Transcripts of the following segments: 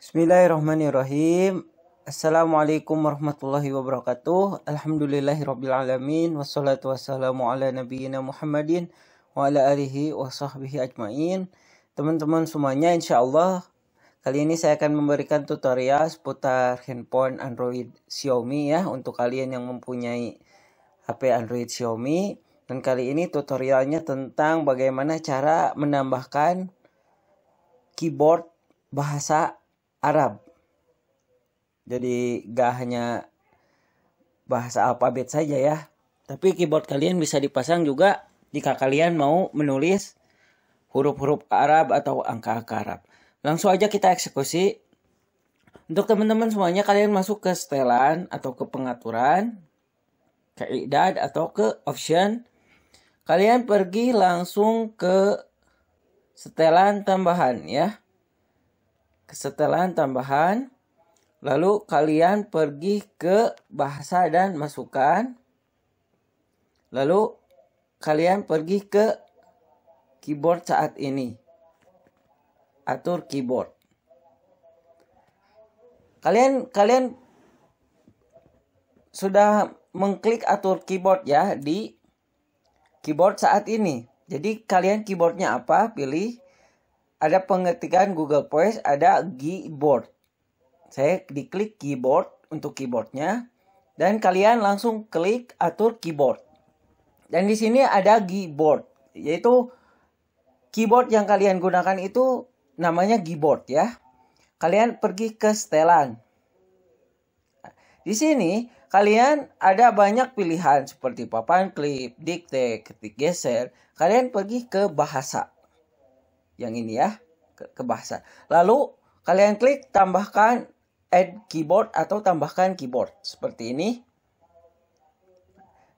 Bismillahirrahmanirrahim. Assalamualaikum warahmatullahi wabarakatuh. Alhamdulillahirrabbilalamin. Wassalatu wassalamu ala nabiyina Muhammadin wa ala alihi wa sahbihi ajmain. Teman-teman semuanya, insyaAllah kali ini saya akan memberikan tutorial seputar handphone Android Xiaomi ya untuk kalian yang mempunyai HP Android Xiaomi. Dan kali ini tutorialnya tentang bagaimana cara menambahkan keyboard bahasa Arab. Jadi gak hanya bahasa alfabet saja ya. Tapi keyboard kalian bisa dipasang juga jika kalian mau menulis huruf-huruf Arab atau angka-angka Arab. Langsung aja kita eksekusi. Untuk teman-teman semuanya kalian masuk ke setelan atau ke pengaturan, ke idad atau ke option. Kalian pergi langsung ke setelan tambahan ya. Kesetelan tambahan, lalu kalian pergi ke bahasa dan masukan. Lalu kalian pergi ke keyboard saat ini. Atur keyboard. Kalian kalian sudah mengklik atur keyboard ya di keyboard saat ini. Jadi kalian keyboardnya apa? Pilih ada pengetikan Google Voice, ada keyboard. Saya diklik keyboard untuk keyboardnya dan kalian langsung klik atur keyboard. Dan di sini ada keyboard, yaitu keyboard yang kalian gunakan itu namanya keyboard ya. Kalian pergi ke setelan. Di sini kalian ada banyak pilihan seperti papan klip, dikte, ketik geser. Kalian pergi ke bahasa yang ini ya ke, bahasa. Lalu kalian klik tambahkan add keyboard atau tambahkan keyboard seperti ini.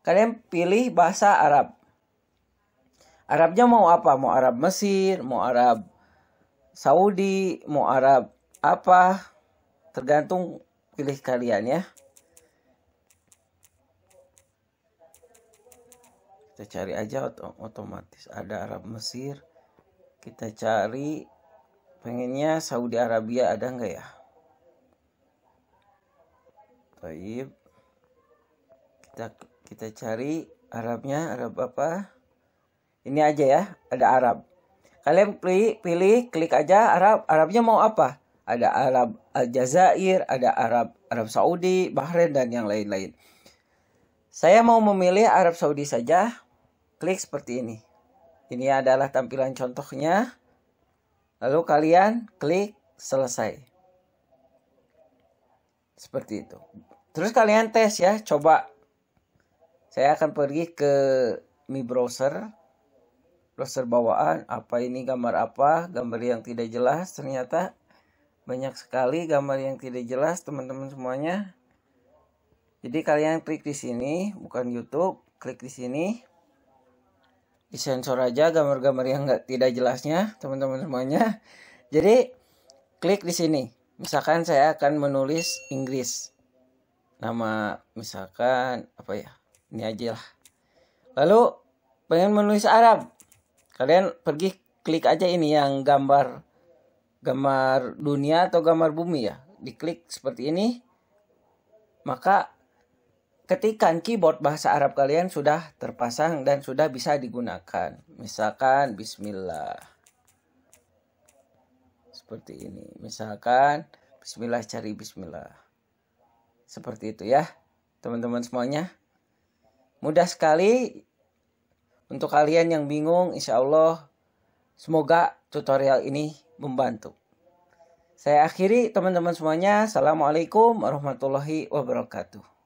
Kalian pilih bahasa Arab. Arabnya mau apa? Mau Arab Mesir, mau Arab Saudi, mau Arab apa? Tergantung pilih kalian ya. Kita cari aja otomatis ada Arab Mesir kita cari pengennya Saudi Arabia ada nggak ya baik kita kita cari Arabnya Arab apa ini aja ya ada Arab kalian pilih pilih klik aja Arab Arabnya mau apa ada Arab Aljazair ada Arab Arab Saudi Bahrain dan yang lain-lain saya mau memilih Arab Saudi saja klik seperti ini ini adalah tampilan contohnya. Lalu kalian klik selesai. Seperti itu. Terus kalian tes ya, coba. Saya akan pergi ke Mi Browser. Browser bawaan, apa ini gambar apa? Gambar yang tidak jelas ternyata banyak sekali gambar yang tidak jelas teman-teman semuanya. Jadi kalian klik di sini, bukan YouTube, klik di sini disensor aja gambar-gambar yang nggak tidak jelasnya teman-teman semuanya jadi klik di sini misalkan saya akan menulis Inggris nama misalkan apa ya ini aja lah lalu pengen menulis Arab kalian pergi klik aja ini yang gambar gambar dunia atau gambar bumi ya diklik seperti ini maka ketikan keyboard bahasa Arab kalian sudah terpasang dan sudah bisa digunakan. Misalkan bismillah. Seperti ini. Misalkan bismillah cari bismillah. Seperti itu ya, teman-teman semuanya. Mudah sekali untuk kalian yang bingung, insya Allah semoga tutorial ini membantu. Saya akhiri teman-teman semuanya. Assalamualaikum warahmatullahi wabarakatuh.